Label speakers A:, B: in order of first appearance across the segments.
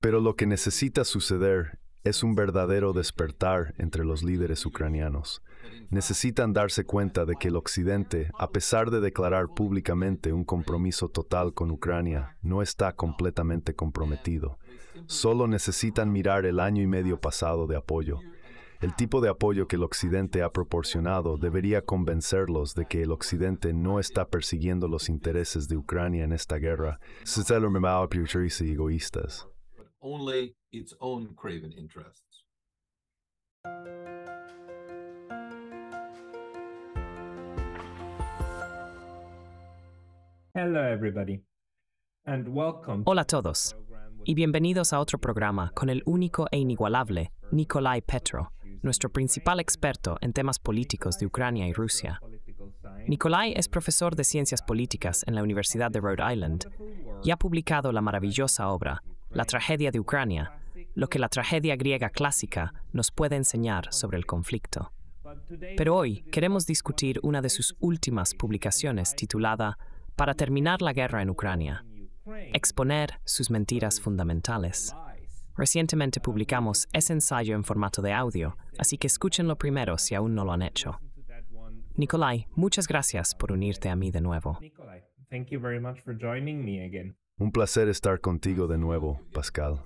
A: Pero lo que necesita suceder es un verdadero despertar entre los líderes ucranianos. Necesitan darse cuenta de que el Occidente, a pesar de declarar públicamente un compromiso total con Ucrania, no está completamente comprometido. Solo necesitan mirar el año y medio pasado de apoyo el tipo de apoyo que el Occidente ha proporcionado debería convencerlos de que el Occidente no está persiguiendo los intereses de Ucrania en esta guerra, se y egoístas.
B: Hola a todos y bienvenidos a otro programa con el único e inigualable Nikolai Petro nuestro principal experto en temas políticos de Ucrania y Rusia. Nikolai es profesor de ciencias políticas en la Universidad de Rhode Island y ha publicado la maravillosa obra La tragedia de Ucrania, lo que la tragedia griega clásica nos puede enseñar sobre el conflicto. Pero hoy queremos discutir una de sus últimas publicaciones titulada Para terminar la guerra en Ucrania, exponer sus mentiras fundamentales. Recientemente publicamos ese ensayo en formato de audio, así que escúchenlo primero si aún no lo han hecho. Nikolai, muchas gracias por unirte a mí de nuevo.
A: Un placer estar contigo de nuevo, Pascal.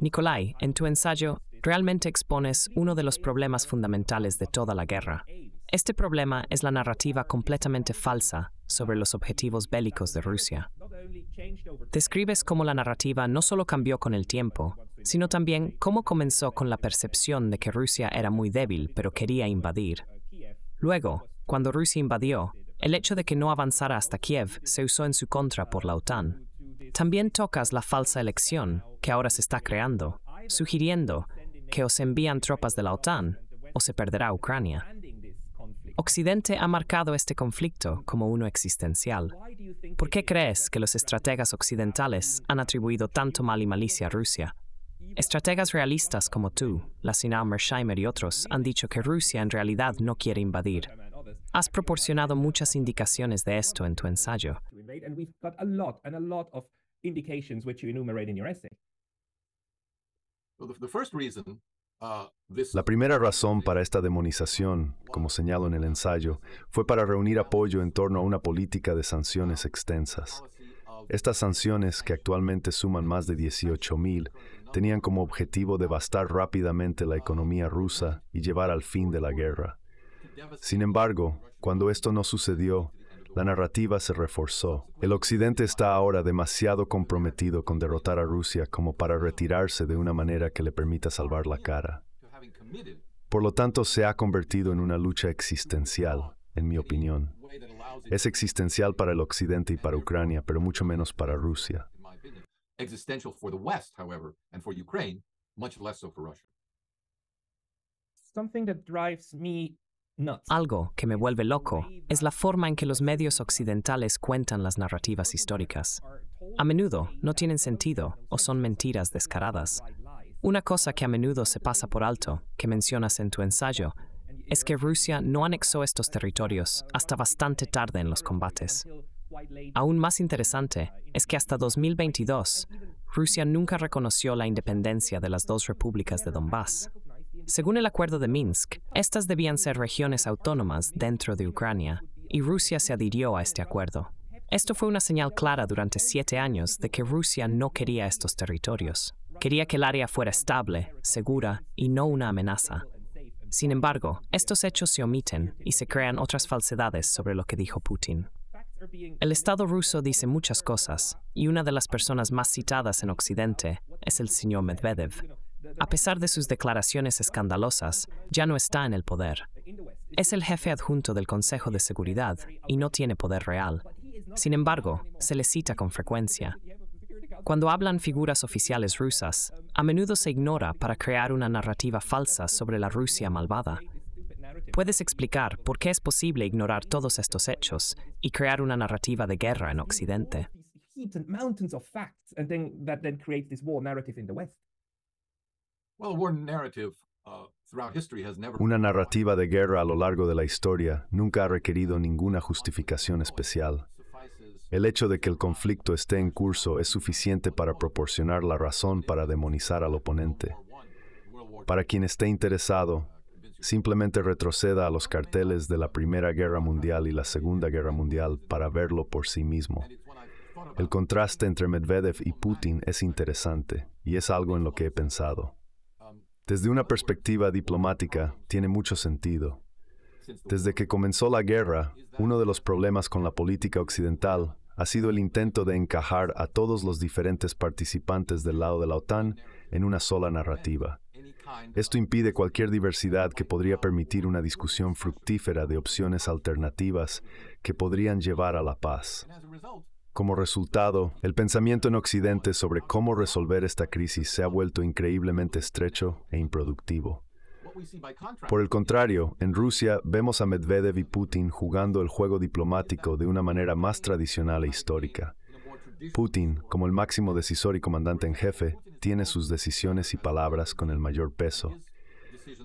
B: Nikolai, en tu ensayo realmente expones uno de los problemas fundamentales de toda la guerra, este problema es la narrativa completamente falsa sobre los objetivos bélicos de Rusia. Describes cómo la narrativa no solo cambió con el tiempo, sino también cómo comenzó con la percepción de que Rusia era muy débil pero quería invadir. Luego, cuando Rusia invadió, el hecho de que no avanzara hasta Kiev se usó en su contra por la OTAN. También tocas la falsa elección que ahora se está creando, sugiriendo que se envían tropas de la OTAN o se perderá Ucrania. Occidente ha marcado este conflicto como uno existencial. ¿Por qué crees que los estrategas occidentales han atribuido tanto mal y malicia a Rusia? Estrategas realistas como tú, Lassina Mersheimer y otros han dicho que Rusia en realidad no quiere invadir. Has proporcionado muchas indicaciones de esto en tu ensayo.
C: La
A: primera razón para esta demonización, como señalo en el ensayo, fue para reunir apoyo en torno a una política de sanciones extensas. Estas sanciones, que actualmente suman más de 18.000, tenían como objetivo devastar rápidamente la economía rusa y llevar al fin de la guerra. Sin embargo, cuando esto no sucedió, la narrativa se reforzó. El Occidente está ahora demasiado comprometido con derrotar a Rusia como para retirarse de una manera que le permita salvar la cara. Por lo tanto, se ha convertido en una lucha existencial, en mi opinión. Es existencial para el Occidente y para Ucrania, pero mucho menos para Rusia.
B: Something that drives me algo que me vuelve loco es la forma en que los medios occidentales cuentan las narrativas históricas. A menudo no tienen sentido o son mentiras descaradas. Una cosa que a menudo se pasa por alto, que mencionas en tu ensayo, es que Rusia no anexó estos territorios hasta bastante tarde en los combates. Aún más interesante es que hasta 2022, Rusia nunca reconoció la independencia de las dos repúblicas de Donbass, según el acuerdo de Minsk, estas debían ser regiones autónomas dentro de Ucrania, y Rusia se adhirió a este acuerdo. Esto fue una señal clara durante siete años de que Rusia no quería estos territorios. Quería que el área fuera estable, segura y no una amenaza. Sin embargo, estos hechos se omiten y se crean otras falsedades sobre lo que dijo Putin. El Estado ruso dice muchas cosas, y una de las personas más citadas en Occidente es el señor Medvedev, a pesar de sus declaraciones escandalosas, ya no está en el poder. Es el jefe adjunto del Consejo de Seguridad y no tiene poder real. Sin embargo, se le cita con frecuencia. Cuando hablan figuras oficiales rusas, a menudo se ignora para crear una narrativa falsa sobre la Rusia malvada. ¿Puedes explicar por qué es posible ignorar todos estos hechos y crear una narrativa de guerra en Occidente?
C: Uh,
D: Una
A: narrativa de guerra a lo largo de la historia nunca ha requerido ninguna justificación especial. El hecho de que el conflicto esté en curso es suficiente para proporcionar la razón para demonizar al oponente. Para quien esté interesado, uh, simplemente retroceda a los carteles de la Primera Guerra Mundial y la Segunda Guerra Mundial para verlo por sí mismo. El contraste entre Medvedev y Putin es interesante y es algo en lo que he pensado. Desde una perspectiva diplomática, tiene mucho sentido. Desde que comenzó la guerra, uno de los problemas con la política occidental ha sido el intento de encajar a todos los diferentes participantes del lado de la OTAN en una sola narrativa. Esto impide cualquier diversidad que podría permitir una discusión fructífera de opciones alternativas que podrían llevar a la paz. Como resultado, el pensamiento en Occidente sobre cómo resolver esta crisis se ha vuelto increíblemente estrecho e improductivo. Por el contrario, en Rusia vemos a Medvedev y Putin jugando el juego diplomático de una manera más tradicional e histórica. Putin, como el máximo decisor y comandante en jefe, tiene sus decisiones y palabras con el mayor peso.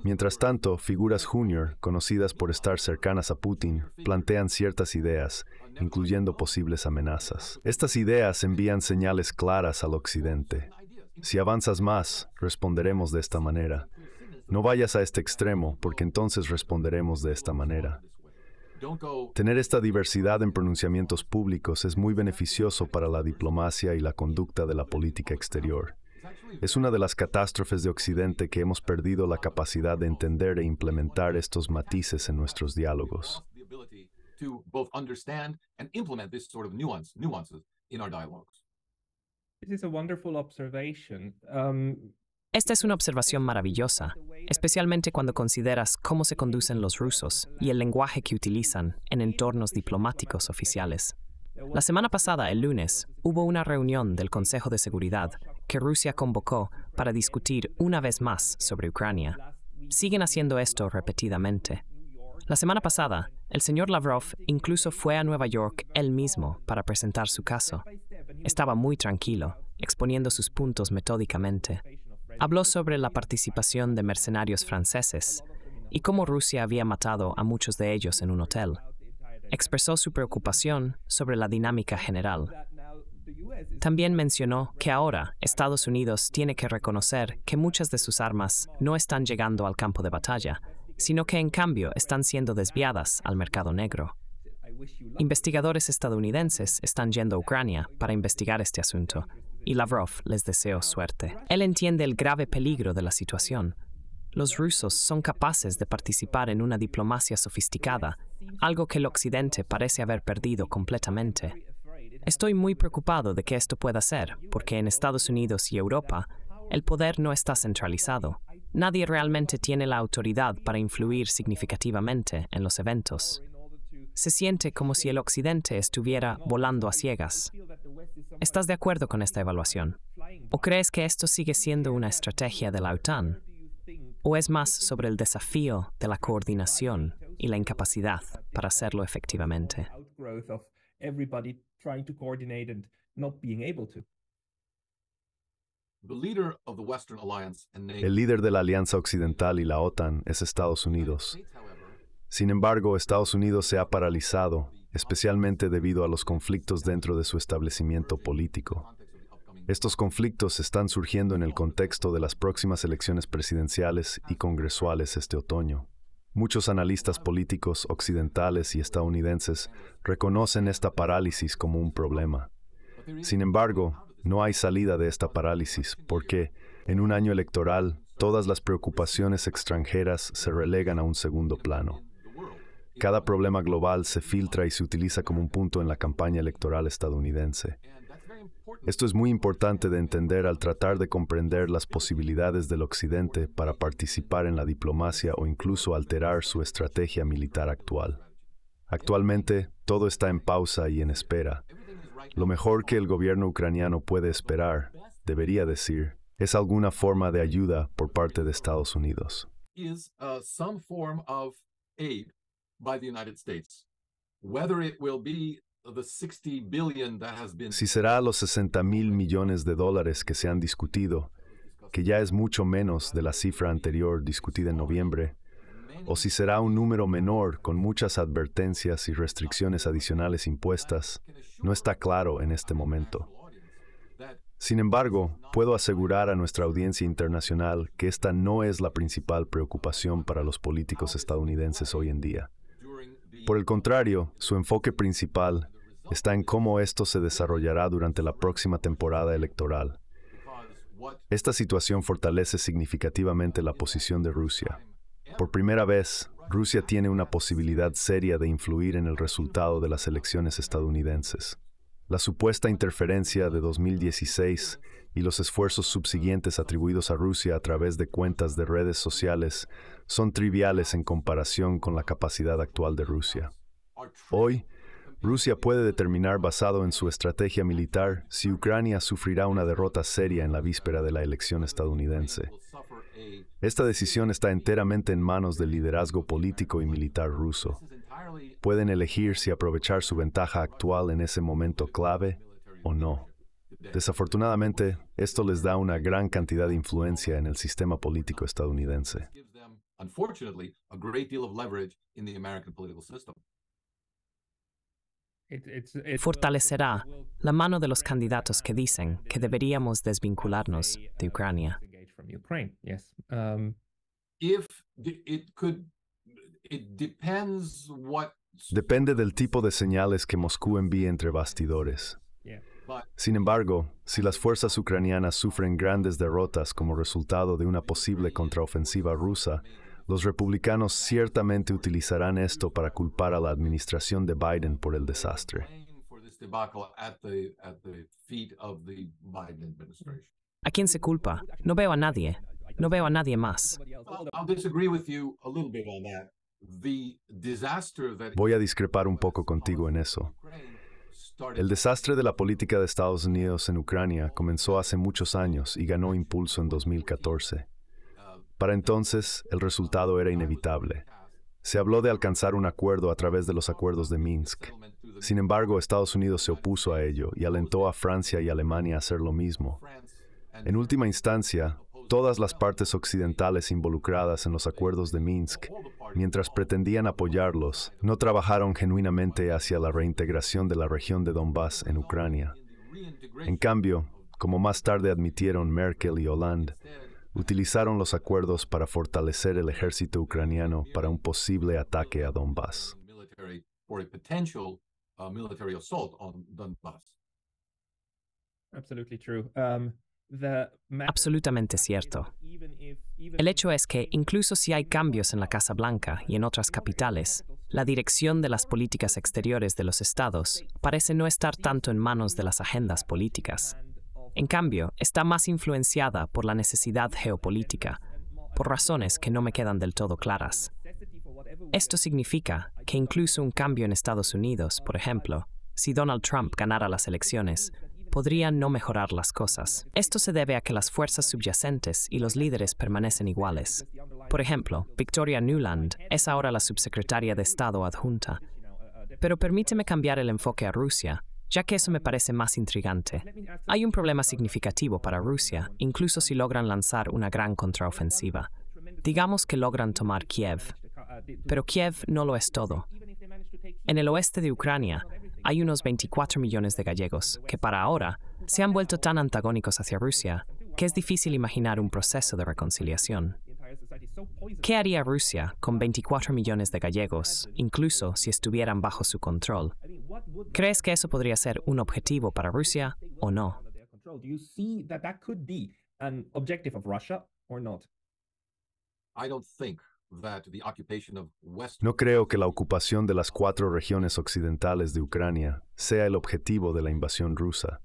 A: Mientras tanto, figuras junior, conocidas por estar cercanas a Putin, plantean ciertas ideas incluyendo posibles amenazas. Estas ideas envían señales claras al Occidente. Si avanzas más, responderemos de esta manera. No vayas a este extremo, porque entonces responderemos de esta manera. Tener esta diversidad en pronunciamientos públicos es muy beneficioso para la diplomacia y la conducta de la política exterior. Es una de las catástrofes de Occidente que hemos perdido la capacidad de entender e implementar estos matices en nuestros diálogos
D: nuances
B: Esta es una observación maravillosa, especialmente cuando consideras cómo se conducen los rusos y el lenguaje que utilizan en entornos diplomáticos oficiales. La semana pasada, el lunes, hubo una reunión del Consejo de Seguridad que Rusia convocó para discutir una vez más sobre Ucrania. Siguen haciendo esto repetidamente. La semana pasada, el señor Lavrov incluso fue a Nueva York él mismo para presentar su caso. Estaba muy tranquilo, exponiendo sus puntos metódicamente. Habló sobre la participación de mercenarios franceses y cómo Rusia había matado a muchos de ellos en un hotel. Expresó su preocupación sobre la dinámica general. También mencionó que ahora Estados Unidos tiene que reconocer que muchas de sus armas no están llegando al campo de batalla, sino que en cambio están siendo desviadas al mercado negro. Investigadores estadounidenses están yendo a Ucrania para investigar este asunto y Lavrov les deseo suerte. Él entiende el grave peligro de la situación. Los rusos son capaces de participar en una diplomacia sofisticada, algo que el Occidente parece haber perdido completamente. Estoy muy preocupado de que esto pueda ser, porque en Estados Unidos y Europa el poder no está centralizado. Nadie realmente tiene la autoridad para influir significativamente en los eventos. Se siente como si el Occidente estuviera volando a ciegas. ¿Estás de acuerdo con esta evaluación? ¿O crees que esto sigue siendo una estrategia de la OTAN? ¿O es más sobre el desafío de la coordinación y la incapacidad para hacerlo efectivamente?
C: El
A: líder de la Alianza Occidental y la OTAN es Estados Unidos. Sin embargo, Estados Unidos se ha paralizado, especialmente debido a los conflictos dentro de su establecimiento político. Estos conflictos están surgiendo en el contexto de las próximas elecciones presidenciales y congresuales este otoño. Muchos analistas políticos occidentales y estadounidenses reconocen esta parálisis como un problema. Sin embargo, no hay salida de esta parálisis porque en un año electoral todas las preocupaciones extranjeras se relegan a un segundo plano. Cada problema global se filtra y se utiliza como un punto en la campaña electoral estadounidense. Esto es muy importante de entender al tratar de comprender las posibilidades del Occidente para participar en la diplomacia o incluso alterar su estrategia militar actual. Actualmente, todo está en pausa y en espera, lo mejor que el gobierno ucraniano puede esperar, debería decir, es alguna forma de ayuda por parte de Estados Unidos. Si será los 60 mil millones de dólares que se han discutido, que ya es mucho menos de la cifra anterior discutida en noviembre, o si será un número menor con muchas advertencias y restricciones adicionales impuestas, no está claro en este momento. Sin embargo, puedo asegurar a nuestra audiencia internacional que esta no es la principal preocupación para los políticos estadounidenses hoy en día. Por el contrario, su enfoque principal está en cómo esto se desarrollará durante la próxima temporada electoral. Esta situación fortalece significativamente la posición de Rusia, por primera vez, Rusia tiene una posibilidad seria de influir en el resultado de las elecciones estadounidenses. La supuesta interferencia de 2016 y los esfuerzos subsiguientes atribuidos a Rusia a través de cuentas de redes sociales son triviales en comparación con la capacidad actual de Rusia. Hoy, Rusia puede determinar basado en su estrategia militar si Ucrania sufrirá una derrota seria en la víspera de la elección estadounidense esta decisión está enteramente en manos del liderazgo político y militar ruso. Pueden elegir si aprovechar su ventaja actual en ese momento clave o no. Desafortunadamente, esto les da una gran cantidad de influencia en el sistema político estadounidense.
D: Uh,
B: Fortalecerá la mano de los candidatos que dicen que deberíamos
A: desvincularnos de Ucrania. Depende del tipo de señales que Moscú envíe entre bastidores. Sin embargo, si las fuerzas ucranianas sufren grandes derrotas como resultado de una posible contraofensiva rusa, los republicanos ciertamente utilizarán esto para culpar a la administración de Biden por el desastre.
B: ¿A quién se culpa? No veo a nadie. No veo a nadie más.
D: Voy
A: a discrepar un poco contigo en eso. El desastre de la política de Estados Unidos en Ucrania comenzó hace muchos años y ganó impulso en 2014. Para entonces, el resultado era inevitable. Se habló de alcanzar un acuerdo a través de los acuerdos de Minsk. Sin embargo, Estados Unidos se opuso a ello y alentó a Francia y Alemania a hacer lo mismo. En última instancia, todas las partes occidentales involucradas en los acuerdos de Minsk, mientras pretendían apoyarlos, no trabajaron genuinamente hacia la reintegración de la región de Donbass en Ucrania. En cambio, como más tarde admitieron Merkel y Hollande, utilizaron los acuerdos para fortalecer el ejército ucraniano para un posible ataque a Donbass.
D: Um,
B: Absolutamente cierto. El hecho es que incluso si hay cambios en la Casa Blanca y en otras capitales, la dirección de las políticas exteriores de los estados parece no estar tanto en manos de las agendas políticas. En cambio, está más influenciada por la necesidad geopolítica, por razones que no me quedan del todo claras. Esto significa que incluso un cambio en Estados Unidos, por ejemplo, si Donald Trump ganara las elecciones, podrían no mejorar las cosas. Esto se debe a que las fuerzas subyacentes y los líderes permanecen iguales. Por ejemplo, Victoria Nuland es ahora la subsecretaria de Estado adjunta. Pero permíteme cambiar el enfoque a Rusia, ya que eso me parece más intrigante. Hay un problema significativo para Rusia, incluso si logran lanzar una gran contraofensiva. Digamos que logran tomar Kiev. Pero Kiev no lo es todo. En el oeste de Ucrania, hay unos 24 millones de gallegos que para ahora se han vuelto tan antagónicos hacia Rusia que es difícil imaginar un proceso de reconciliación. ¿Qué haría Rusia con 24 millones de gallegos, incluso si estuvieran bajo su control? ¿Crees que eso podría ser un objetivo para Rusia o no?
A: No creo que la ocupación de las cuatro regiones occidentales de Ucrania sea el objetivo de la invasión rusa.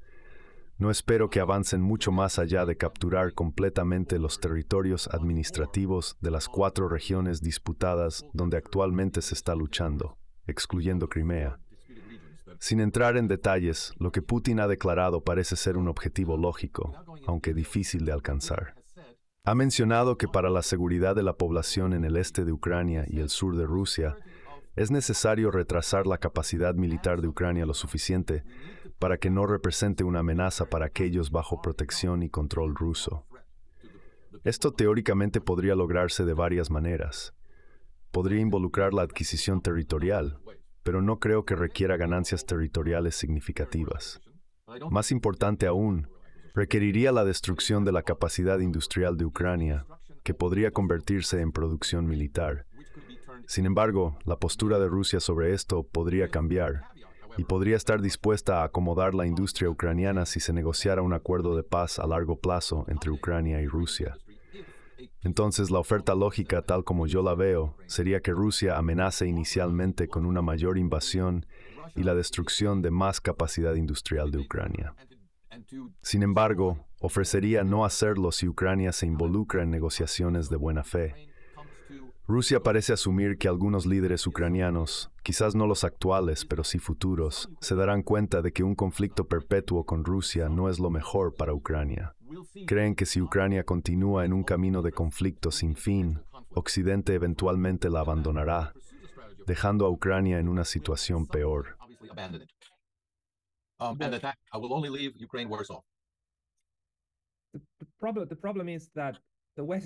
A: No espero que avancen mucho más allá de capturar completamente los territorios administrativos de las cuatro regiones disputadas donde actualmente se está luchando, excluyendo Crimea. Sin entrar en detalles, lo que Putin ha declarado parece ser un objetivo lógico, aunque difícil de alcanzar. Ha mencionado que para la seguridad de la población en el este de Ucrania y el sur de Rusia, es necesario retrasar la capacidad militar de Ucrania lo suficiente para que no represente una amenaza para aquellos bajo protección y control ruso. Esto teóricamente podría lograrse de varias maneras. Podría involucrar la adquisición territorial, pero no creo que requiera ganancias territoriales significativas. Más importante aún, requeriría la destrucción de la capacidad industrial de Ucrania, que podría convertirse en producción militar. Sin embargo, la postura de Rusia sobre esto podría cambiar y podría estar dispuesta a acomodar la industria ucraniana si se negociara un acuerdo de paz a largo plazo entre Ucrania y Rusia. Entonces la oferta lógica, tal como yo la veo, sería que Rusia amenace inicialmente con una mayor invasión y la destrucción de más capacidad industrial de Ucrania. Sin embargo, ofrecería no hacerlo si Ucrania se involucra en negociaciones de buena fe. Rusia parece asumir que algunos líderes ucranianos, quizás no los actuales, pero sí futuros, se darán cuenta de que un conflicto perpetuo con Rusia no es lo mejor para Ucrania. Creen que si Ucrania continúa en un camino de conflicto sin fin, Occidente eventualmente la abandonará, dejando a Ucrania en una situación peor.
C: Um,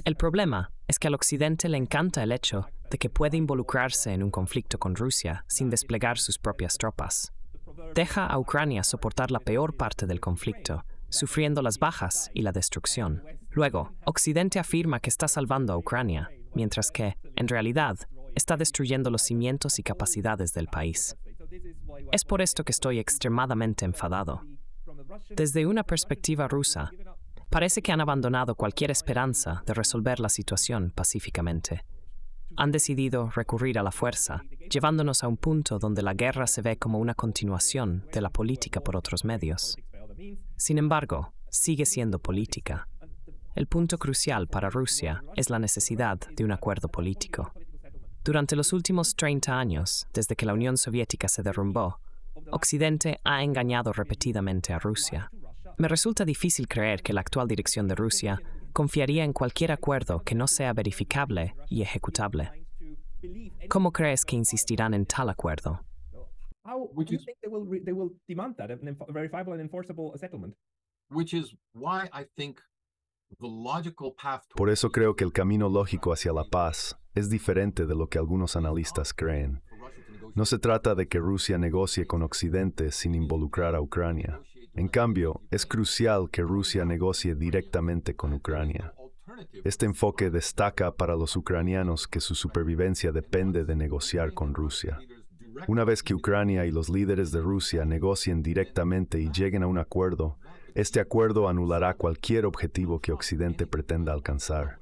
B: el problema es que al Occidente le encanta el hecho de que puede involucrarse en un conflicto con Rusia sin desplegar sus propias tropas. Deja a Ucrania soportar la peor parte del conflicto, sufriendo las bajas y la destrucción. Luego, Occidente afirma que está salvando a Ucrania, mientras que, en realidad, está destruyendo los cimientos y capacidades del país. Es por esto que estoy extremadamente enfadado. Desde una perspectiva rusa, parece que han abandonado cualquier esperanza de resolver la situación pacíficamente. Han decidido recurrir a la fuerza, llevándonos a un punto donde la guerra se ve como una continuación de la política por otros medios. Sin embargo, sigue siendo política. El punto crucial para Rusia es la necesidad de un acuerdo político. Durante los últimos 30 años, desde que la Unión Soviética se derrumbó, Occidente ha engañado repetidamente a Rusia. Me resulta difícil creer que la actual dirección de Rusia confiaría en cualquier acuerdo que no sea verificable y ejecutable. ¿Cómo crees que insistirán en tal acuerdo?
A: Por eso creo que el camino lógico hacia la paz es diferente de lo que algunos analistas creen. No se trata de que Rusia negocie con Occidente sin involucrar a Ucrania. En cambio, es crucial que Rusia negocie directamente con Ucrania. Este enfoque destaca para los ucranianos que su supervivencia depende de negociar con Rusia. Una vez que Ucrania y los líderes de Rusia negocien directamente y lleguen a un acuerdo, este acuerdo anulará cualquier objetivo que Occidente pretenda alcanzar.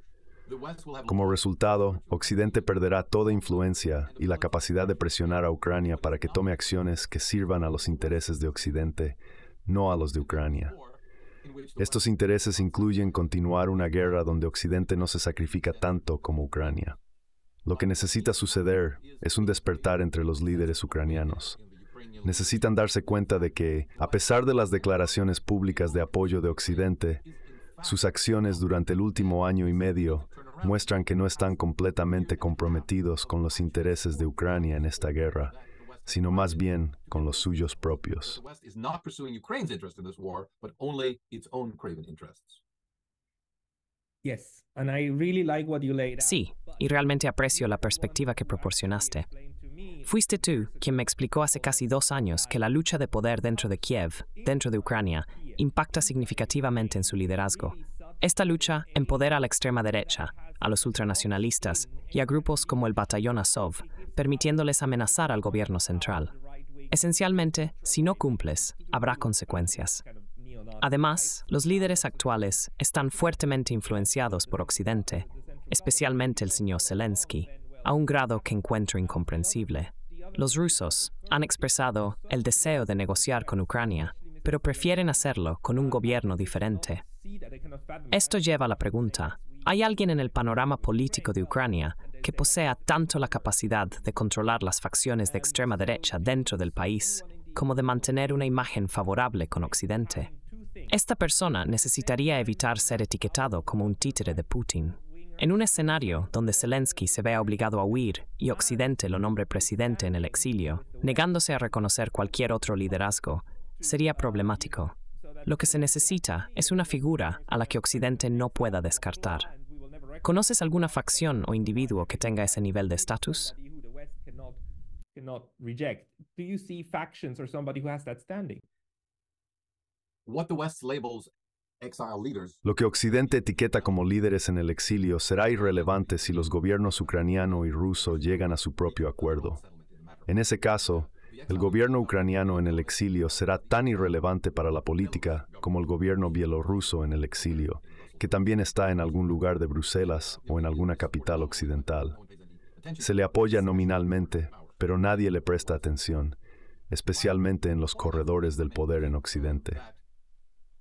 A: Como resultado, Occidente perderá toda influencia y la capacidad de presionar a Ucrania para que tome acciones que sirvan a los intereses de Occidente, no a los de Ucrania. Estos intereses incluyen continuar una guerra donde Occidente no se sacrifica tanto como Ucrania. Lo que necesita suceder es un despertar entre los líderes ucranianos. Necesitan darse cuenta de que, a pesar de las declaraciones públicas de apoyo de Occidente, sus acciones durante el último año y medio muestran que no están completamente comprometidos con los intereses de Ucrania en esta guerra, sino más bien con los suyos propios.
B: Sí, y realmente aprecio la perspectiva que proporcionaste. Fuiste tú quien me explicó hace casi dos años que la lucha de poder dentro de Kiev, dentro de Ucrania, impacta significativamente en su liderazgo, esta lucha empodera a la extrema derecha, a los ultranacionalistas y a grupos como el Batallón Azov, permitiéndoles amenazar al gobierno central. Esencialmente, si no cumples, habrá consecuencias. Además, los líderes actuales están fuertemente influenciados por Occidente, especialmente el señor Zelensky, a un grado que encuentro incomprensible. Los rusos han expresado el deseo de negociar con Ucrania, pero prefieren hacerlo con un gobierno diferente, esto lleva a la pregunta, ¿hay alguien en el panorama político de Ucrania que posea tanto la capacidad de controlar las facciones de extrema derecha dentro del país como de mantener una imagen favorable con Occidente? Esta persona necesitaría evitar ser etiquetado como un títere de Putin. En un escenario donde Zelensky se vea obligado a huir y Occidente lo nombre presidente en el exilio, negándose a reconocer cualquier otro liderazgo, sería problemático. Lo que se necesita es una figura a la que Occidente no pueda descartar. ¿Conoces alguna facción o individuo que tenga ese nivel de estatus?
A: Lo que Occidente etiqueta como líderes en el exilio será irrelevante si los gobiernos ucraniano y ruso llegan a su propio acuerdo. En ese caso, el gobierno ucraniano en el exilio será tan irrelevante para la política como el gobierno bielorruso en el exilio, que también está en algún lugar de Bruselas o en alguna capital occidental. Se le apoya nominalmente, pero nadie le presta atención, especialmente en los corredores del poder en Occidente.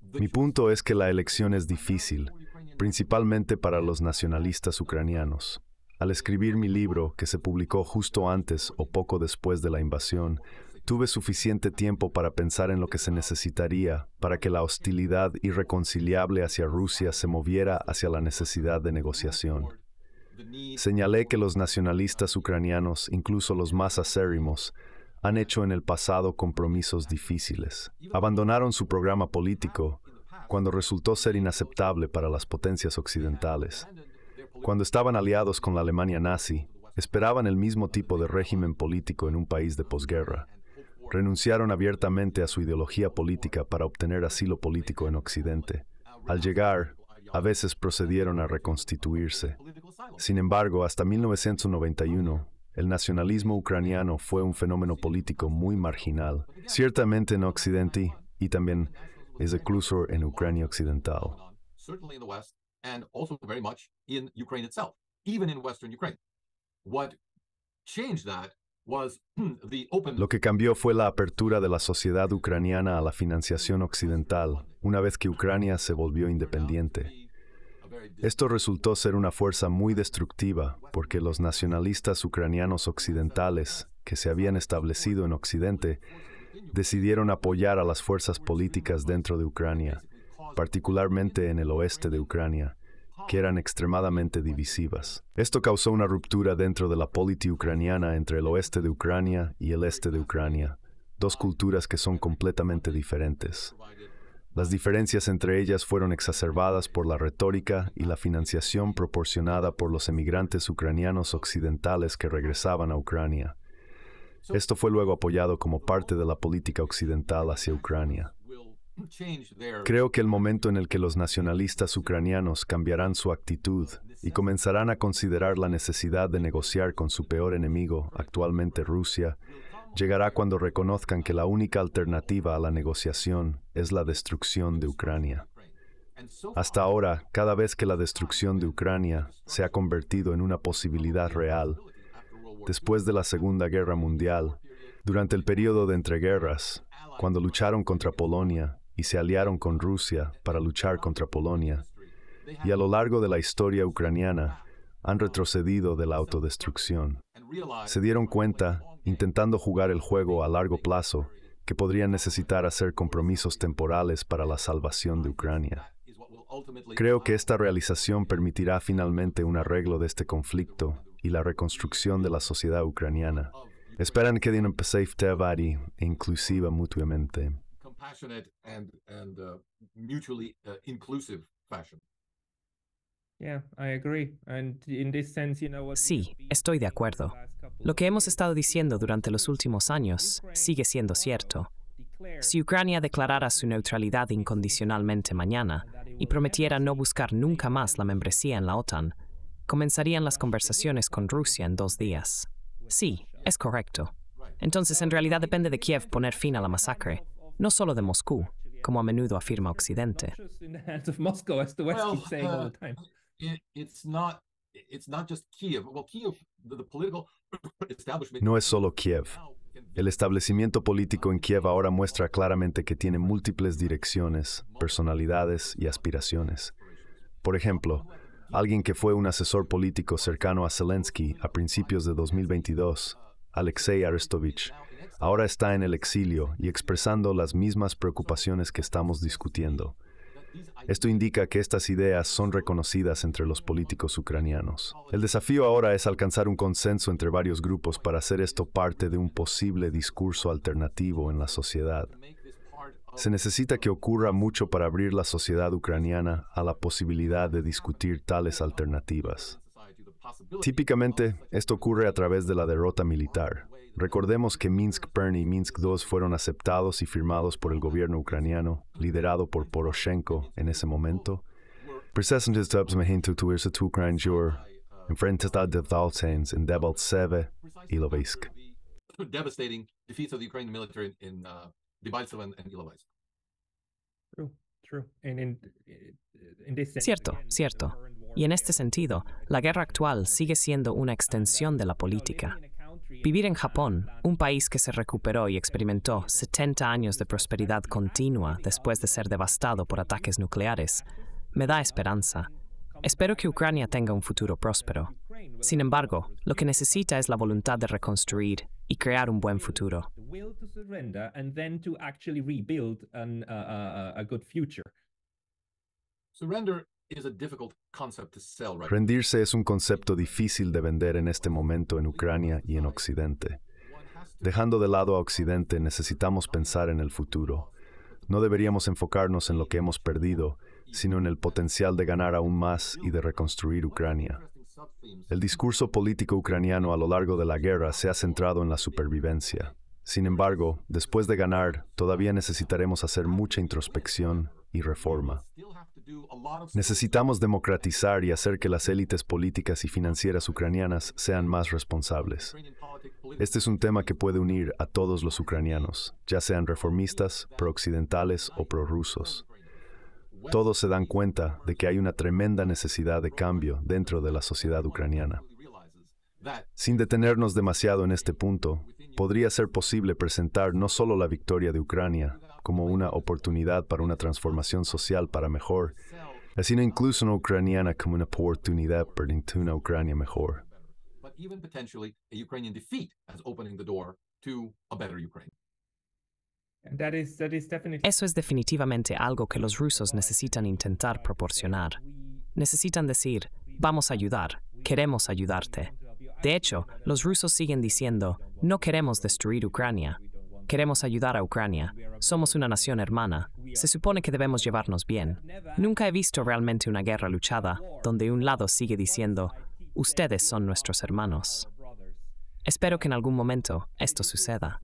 A: Mi punto es que la elección es difícil, principalmente para los nacionalistas ucranianos. Al escribir mi libro, que se publicó justo antes o poco después de la invasión, tuve suficiente tiempo para pensar en lo que se necesitaría para que la hostilidad irreconciliable hacia Rusia se moviera hacia la necesidad de negociación. Señalé que los nacionalistas ucranianos, incluso los más acérrimos, han hecho en el pasado compromisos difíciles. Abandonaron su programa político cuando resultó ser inaceptable para las potencias occidentales cuando estaban aliados con la Alemania nazi, esperaban el mismo tipo de régimen político en un país de posguerra. Renunciaron abiertamente a su ideología política para obtener asilo político en Occidente. Al llegar, a veces procedieron a reconstituirse. Sin embargo, hasta 1991, el nacionalismo ucraniano fue un fenómeno político muy marginal, ciertamente en Occidente y también es incluso en Ucrania Occidental. Lo que cambió fue la apertura de la sociedad ucraniana a la financiación occidental, una vez que Ucrania se volvió independiente. Esto resultó ser una fuerza muy destructiva, porque los nacionalistas ucranianos occidentales, que se habían establecido en Occidente, decidieron apoyar a las fuerzas políticas dentro de Ucrania, particularmente en el oeste de Ucrania, que eran extremadamente divisivas. Esto causó una ruptura dentro de la polity ucraniana entre el oeste de Ucrania y el este de Ucrania, dos culturas que son completamente diferentes. Las diferencias entre ellas fueron exacerbadas por la retórica y la financiación proporcionada por los emigrantes ucranianos occidentales que regresaban a Ucrania. Esto fue luego apoyado como parte de la política occidental hacia Ucrania. Creo que el momento en el que los nacionalistas ucranianos cambiarán su actitud y comenzarán a considerar la necesidad de negociar con su peor enemigo, actualmente Rusia, llegará cuando reconozcan que la única alternativa a la negociación es la destrucción de Ucrania. Hasta ahora, cada vez que la destrucción de Ucrania se ha convertido en una posibilidad real, después de la Segunda Guerra Mundial, durante el periodo de entreguerras, cuando lucharon contra Polonia, y se aliaron con Rusia para luchar contra Polonia, y a lo largo de la historia ucraniana han retrocedido de la autodestrucción. Se dieron cuenta, intentando jugar el juego a largo plazo, que podrían necesitar hacer compromisos temporales para la salvación de Ucrania. Creo que esta realización permitirá finalmente un arreglo de este conflicto y la reconstrucción de la sociedad ucraniana. Esperan que den un e inclusiva mutuamente.
B: Sí, estoy de acuerdo. Lo que hemos estado diciendo durante los últimos años sigue siendo cierto. Si Ucrania declarara su neutralidad incondicionalmente mañana y prometiera no buscar nunca más la membresía en la OTAN, comenzarían las conversaciones con Rusia en dos días. Sí, es correcto. Entonces, en realidad depende de Kiev poner fin a la masacre no solo de Moscú, como a menudo afirma Occidente.
D: No es
A: solo Kiev. El establecimiento político en Kiev ahora muestra claramente que tiene múltiples direcciones, personalidades y aspiraciones. Por ejemplo, alguien que fue un asesor político cercano a Zelensky a principios de 2022, Alexei Arestovich, ahora está en el exilio y expresando las mismas preocupaciones que estamos discutiendo. Esto indica que estas ideas son reconocidas entre los políticos ucranianos. El desafío ahora es alcanzar un consenso entre varios grupos para hacer esto parte de un posible discurso alternativo en la sociedad. Se necesita que ocurra mucho para abrir la sociedad ucraniana a la posibilidad de discutir tales alternativas. Típicamente, esto ocurre a través de la derrota militar. Recordemos que Minsk pern y Minsk II fueron aceptados y firmados por el gobierno ucraniano, liderado por Poroshenko en ese momento.
B: cierto, cierto. Y en este sentido, la guerra actual sigue siendo una extensión de la política. Vivir en Japón, un país que se recuperó y experimentó 70 años de prosperidad continua después de ser devastado por ataques nucleares, me da esperanza. Espero que Ucrania tenga un futuro próspero. Sin embargo, lo que necesita es la voluntad de reconstruir y crear un buen futuro.
A: Rendirse es un concepto difícil de vender en este momento en Ucrania y en Occidente. Dejando de lado a Occidente, necesitamos pensar en el futuro. No deberíamos enfocarnos en lo que hemos perdido, sino en el potencial de ganar aún más y de reconstruir Ucrania. El discurso político ucraniano a lo largo de la guerra se ha centrado en la supervivencia. Sin embargo, después de ganar, todavía necesitaremos hacer mucha introspección y reforma. Necesitamos democratizar y hacer que las élites políticas y financieras ucranianas sean más responsables. Este es un tema que puede unir a todos los ucranianos, ya sean reformistas, prooccidentales o prorrusos. Todos se dan cuenta de que hay una tremenda necesidad de cambio dentro de la sociedad ucraniana. Sin detenernos demasiado en este punto, podría ser posible presentar no solo la victoria de Ucrania, como una oportunidad para una transformación social para mejor, sino incluso una ucraniana como una oportunidad para una Ucrania mejor.
B: Eso es definitivamente algo que los rusos necesitan intentar proporcionar. Necesitan decir, vamos a ayudar, queremos ayudarte. De hecho, los rusos siguen diciendo, no queremos destruir Ucrania, Queremos ayudar a Ucrania. Somos una nación hermana. Se supone que debemos llevarnos bien. Nunca he visto realmente una guerra luchada donde un lado sigue diciendo, ustedes son nuestros hermanos. Espero que en algún momento esto suceda.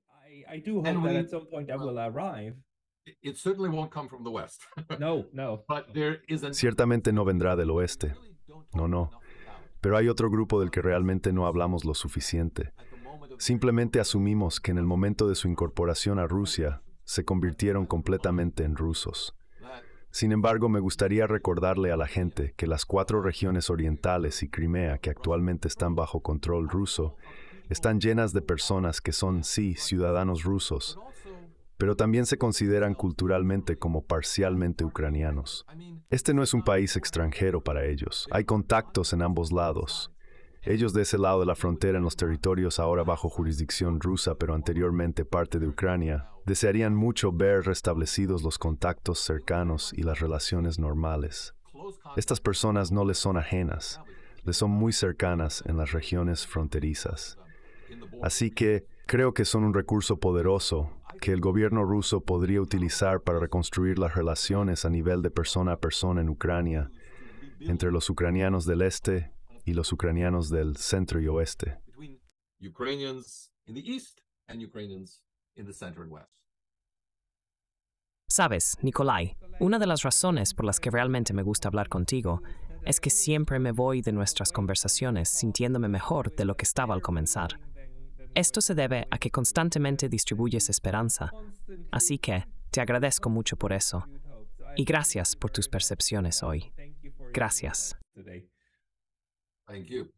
A: Ciertamente no vendrá del oeste. No, no. Pero hay otro grupo del que realmente no hablamos lo suficiente. Simplemente asumimos que en el momento de su incorporación a Rusia se convirtieron completamente en rusos. Sin embargo, me gustaría recordarle a la gente que las cuatro regiones orientales y Crimea que actualmente están bajo control ruso están llenas de personas que son, sí, ciudadanos rusos, pero también se consideran culturalmente como parcialmente ucranianos. Este no es un país extranjero para ellos. Hay contactos en ambos lados. Ellos de ese lado de la frontera en los territorios ahora bajo jurisdicción rusa, pero anteriormente parte de Ucrania, desearían mucho ver restablecidos los contactos cercanos y las relaciones normales. Estas personas no les son ajenas, les son muy cercanas en las regiones fronterizas. Así que creo que son un recurso poderoso que el gobierno ruso podría utilizar para reconstruir las relaciones a nivel de persona a persona en Ucrania, entre los ucranianos del este y los ucranianos del centro y oeste.
B: Sabes, Nikolai, una de las razones por las que realmente me gusta hablar contigo es que siempre me voy de nuestras conversaciones sintiéndome mejor de lo que estaba al comenzar. Esto se debe a que constantemente distribuyes esperanza, así que te agradezco mucho por eso. Y gracias por tus percepciones hoy. Gracias.
D: Thank you.